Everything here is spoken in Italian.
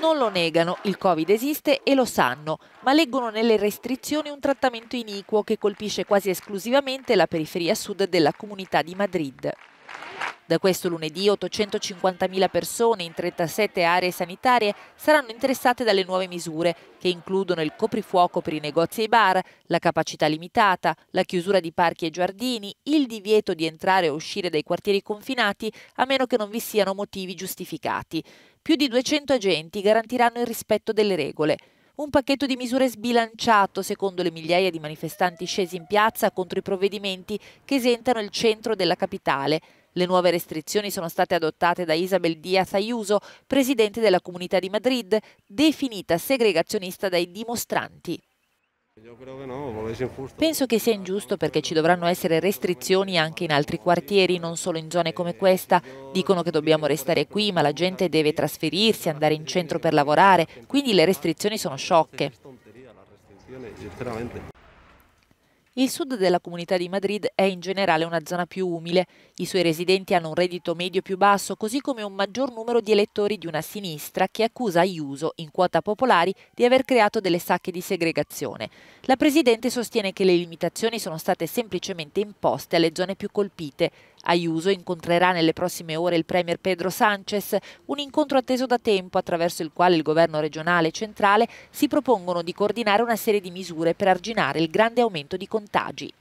Non lo negano, il Covid esiste e lo sanno, ma leggono nelle restrizioni un trattamento iniquo che colpisce quasi esclusivamente la periferia sud della comunità di Madrid. Da questo lunedì 850.000 persone in 37 aree sanitarie saranno interessate dalle nuove misure che includono il coprifuoco per i negozi e i bar, la capacità limitata, la chiusura di parchi e giardini, il divieto di entrare o uscire dai quartieri confinati a meno che non vi siano motivi giustificati. Più di 200 agenti garantiranno il rispetto delle regole un pacchetto di misure sbilanciato secondo le migliaia di manifestanti scesi in piazza contro i provvedimenti che esentano il centro della capitale. Le nuove restrizioni sono state adottate da Isabel Díaz Ayuso, presidente della Comunità di Madrid, definita segregazionista dai dimostranti. Penso che sia ingiusto perché ci dovranno essere restrizioni anche in altri quartieri, non solo in zone come questa. Dicono che dobbiamo restare qui, ma la gente deve trasferirsi, andare in centro per lavorare, quindi le restrizioni sono sciocche. Il sud della comunità di Madrid è in generale una zona più umile, i suoi residenti hanno un reddito medio più basso, così come un maggior numero di elettori di una sinistra che accusa Ayuso, in quota popolari, di aver creato delle sacche di segregazione. La Presidente sostiene che le limitazioni sono state semplicemente imposte alle zone più colpite, Ayuso incontrerà nelle prossime ore il Premier Pedro Sanchez, un incontro atteso da tempo attraverso il quale il governo regionale e centrale si propongono di coordinare una serie di misure per arginare il grande aumento di contagi.